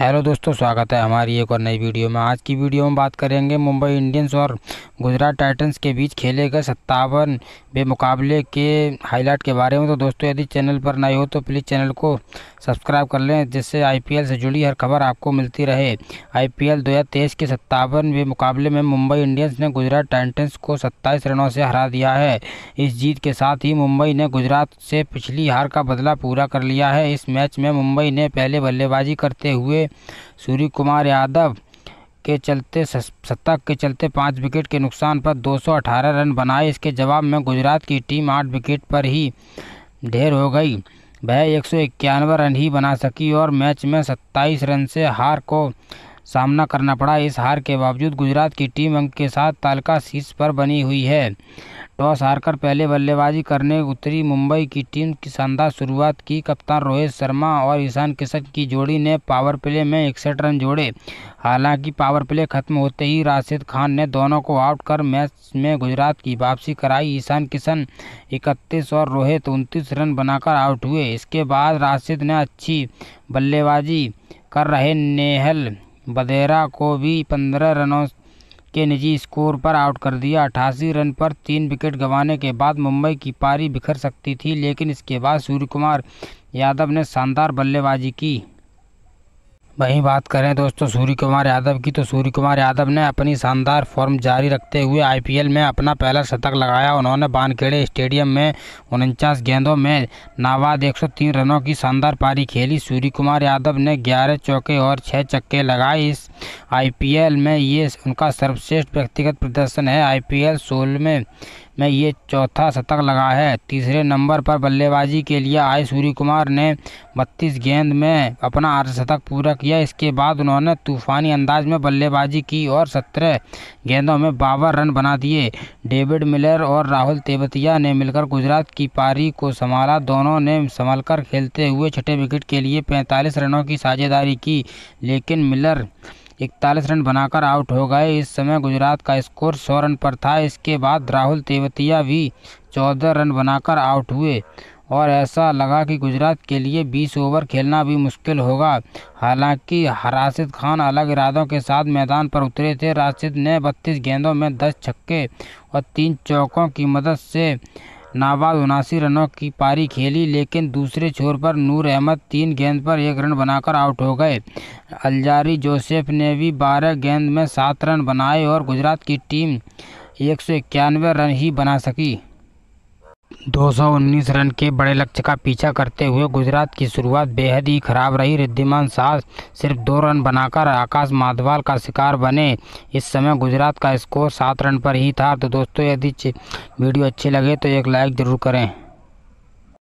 hello दोस्तों स्वागत है हमारी एक और नई वीडियो में आज की वीडियो में बात करेंगे मुंबई इंडियंस और गुजरात टाइटंस के बीच खेले गए सत्तावन बे मुकाबले के हाईलाइट के बारे में तो दोस्तों यदि चैनल पर नए हो तो प्लीज़ चैनल को सब्सक्राइब कर लें जिससे आईपीएल से जुड़ी हर खबर आपको मिलती रहे आईपीएल पी के सत्तावन मुकाबले में मुंबई इंडियंस ने गुजरात टाइटन्स को सत्ताईस रनों से हरा दिया है इस जीत के साथ ही मुंबई ने गुजरात से पिछली हार का बदला पूरा कर लिया है इस मैच में मुंबई ने पहले बल्लेबाजी करते हुए सूर्य कुमार यादव के चलते सत्ता के चलते पाँच विकेट के नुकसान पर 218 रन बनाए इसके जवाब में गुजरात की टीम आठ विकेट पर ही ढेर हो गई वह एक रन ही बना सकी और मैच में 27 रन से हार को सामना करना पड़ा इस हार के बावजूद गुजरात की टीम अंक के साथ तालिका शीर्ष पर बनी हुई है टॉस हारकर पहले बल्लेबाजी करने उतरी मुंबई की टीम की शानदार शुरुआत की कप्तान रोहित शर्मा और ईशान किशन की जोड़ी ने पावर प्ले में इकसठ रन जोड़े हालांकि पावर प्ले खत्म होते ही राशिद खान ने दोनों को आउट कर मैच में गुजरात की वापसी कराई ईशान किशन इकतीस और रोहित उनतीस रन बनाकर आउट हुए इसके बाद राशिद ने अच्छी बल्लेबाजी कर रहे नेहल बदेरा को भी पंद्रह रनों के निजी स्कोर पर आउट कर दिया अठासी रन पर तीन विकेट गंवाने के बाद मुंबई की पारी बिखर सकती थी लेकिन इसके बाद कुमार यादव ने शानदार बल्लेबाजी की वहीं बात करें दोस्तों सूर्य कुमार यादव की तो सूर्य कुमार यादव ने अपनी शानदार फॉर्म जारी रखते हुए आईपीएल में अपना पहला शतक लगाया उन्होंने बानखेड़े स्टेडियम में उनचास गेंदों में नाबाद 103 रनों की शानदार पारी खेली सूर्य कुमार यादव ने ग्यारह चौके और छः चक्के लगाए इस आईपीएल में ये उनका सर्वश्रेष्ठ व्यक्तिगत प्रदर्शन है आईपीएल सोलह में में ये चौथा शतक लगा है तीसरे नंबर पर बल्लेबाजी के लिए आए सूर्य कुमार ने 32 गेंद में अपना अर्धशतक पूरा किया इसके बाद उन्होंने तूफानी अंदाज में बल्लेबाजी की और 17 गेंदों में बावन रन बना दिए डेविड मिलर और राहुल तेवतिया ने मिलकर गुजरात की पारी को संभाला दोनों ने संभल खेलते हुए छठे विकेट के लिए पैंतालीस रनों की साझेदारी की लेकिन मिलर इकतालीस रन बनाकर आउट हो गए इस समय गुजरात का स्कोर सौ रन पर था इसके बाद राहुल तेवतिया भी चौदह रन बनाकर आउट हुए और ऐसा लगा कि गुजरात के लिए 20 ओवर खेलना भी मुश्किल होगा हालांकि राशिद खान अलग इरादों के साथ मैदान पर उतरे थे राशिद ने 32 गेंदों में 10 छक्के और तीन चौकों की मदद से नाबाद उनासी रनों की पारी खेली लेकिन दूसरे छोर पर नूर अहमद तीन गेंद पर एक रन बनाकर आउट हो गए अलजारी जोसेफ ने भी बारह गेंद में सात रन बनाए और गुजरात की टीम एक रन ही बना सकी 219 रन के बड़े लक्ष्य का पीछा करते हुए गुजरात की शुरुआत बेहद ही खराब रही रिद्धिमान शाह सिर्फ दो रन बनाकर आकाश माधवाल का शिकार बने इस समय गुजरात का स्कोर सात रन पर ही था तो दोस्तों यदि वीडियो अच्छी लगे तो एक लाइक ज़रूर करें